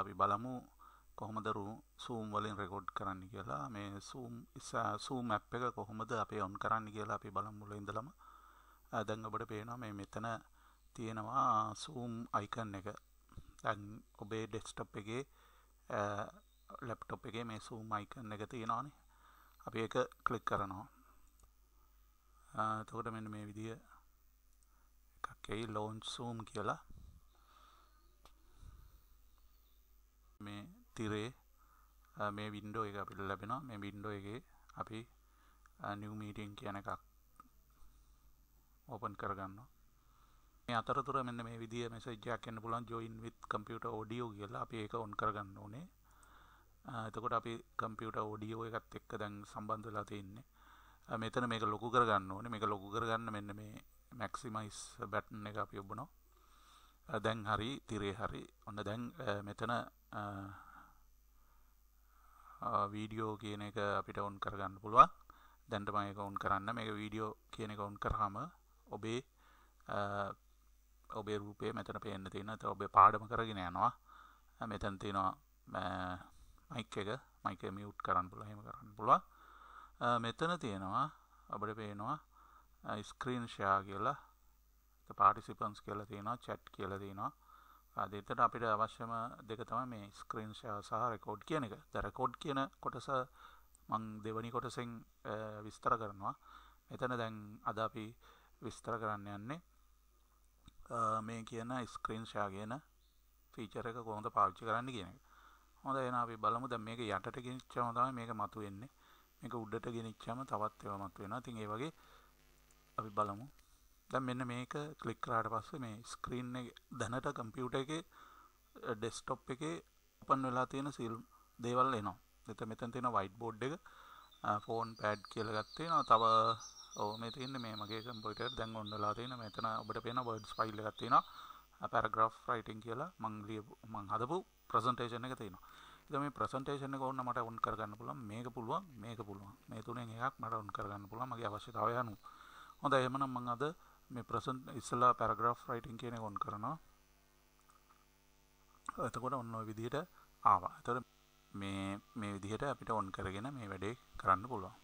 අපි බලමු කොහොමදරු සූම් වලින් රෙකෝඩ් කරන්න කියලා මේ සූම් සූම් ඇප් එක කොහොමද අපේ ඔන් කරන්න කියලා අපි බලම්මුල ඉඳලම දැන් ඔබට පේනවා මේ මෙතන තියෙනවා සූම් අයිකන් එක දැන් ඔබේ ඩෙස්ටප් එකේ ලැප්ටොප් එකේ මේ සූම් අයිකන් එක තියෙනවානේ අපි ඒක ක්ලික් කරනවා එතකොට මෙන්න මේ විදිය එකක් එයි ලෝන්ච් සූම් කියලා තිරේ මේ වින්ඩෝ එක අපිට ලැබෙනවා මේ වින්ඩෝ එක අපි නිවමීටන් කියන එකක් ඕපන් කරගන්න මේ අතරතුර මෙන්න මේ විදිිය මෙසජයක් කන්න පුලන් ජොයින් විත් කම්පියට ෝඩියෝ කියලා අපි ඒක ඔන් කරගන්න ඕනේ එතකොට අපි කම්පියට ෝඩියෝ එකත් එක්ක දැන් සම්බන්ධලා තියන්නේ මෙතන මේක ලොකු කරගන්න ඕන මේක ලොකු කරගන්න මෙන්න මේ මැක්සිමයිස් බැට්න එක අපි ඔබනෝ දැන් හරි තිරේ හරි ඔන්න දැන් මෙතන වීඩියෝ කියන එක අපිට ඔවන් කරගන්න පුළුවන් දැන්ටමය කවුන් කරන්න මේ වීඩියෝ කියන කවුන් කරහම ඔබේ ඔබේ රූපේ මෙතන පේන්න තියෙන ත ඔබේ පාඩම කරගෙන යනවා මෙතැන් තියෙනවා මයික් එක මයික මියුට් කරන්න පුළ හෙම කරන්න පුළුව මෙතන තියෙනවා ඔබට පේනවා ස්ක්‍රීන් ෂයා කියලා පාටිසිපන්ස් කියලා තියෙනවා චැට් කියලා තියෙනවා අදතට අපිට අවශ්‍යම දෙක තම මේ ස්ක්‍රීන්ෂය සහ රෙකෝඩ් කියන එක දැරකෝඩ් කියන කොටස මං දෙවනි කොටසෙන් විස්තර කරනවා එතන දැන් අද අපි විස්තර කරන්න යන්නේ මේ කියන ස්ක්‍රීන්ෂයා කියන ෆීචර එක කොහොඳ පාවිච්චි කරන්න කියන එක හොඳ එන අපි බලමු දැන් මේක යටට ගෙනිච්චම තමයි මේක මතුවෙන්නේ මේක උඩට ගෙනිච්චම තවත් ඒවා මතුවෙනවා ඉතින් ඒ වගේ අපි බලමු දැන් මෙන්න මේක ක්ලික් කරාට පස්සේ මේ ස්ක්‍රීන් එක දැනට කම්පියුටර් එකේ ඩෙස්ක්ටොප් එකේ ඕපන් වෙලා තියෙන සිල් දේවල් එනවා. එතන මෙතන තියෙන white board එක ෆෝන් පෑඩ් කියලා ගත්තේ නවා. තව ඔව් මේ තියෙන්නේ මේ මගේ කම්පියුටර් දැන් ඔන් වෙලා තියෙන මෙතන ඔබට පේන words file එකක් තියෙනවා. paragraph writing කියලා මං ලියපු මං හදපු presentation එක තියෙනවා. මේ ප්‍රසන්ටේෂන එක ඕන්න මට ඔන් කරගන්න පුළුවන් මේක පුළුවන් මේක පුළුවන් මේ තුනෙන් එකක් මට ඔන් කරගන්න පුළුවන් මගේ අවශ්‍යතාවය අනුව හොඳයි එහෙමනම් මම අද මේ ප්‍රසන්ට් ඉස්සලා පැරග්‍රාෆ් රයිටින් කියන එක ඔන් කරනවා. එතකොට ඔන්න ඔය විදිහට ආවා. එතකොට මේ මේ විදිහට අපිට ඔන් කරගෙන මේ වැඩේ කරන්න පුළුවන්.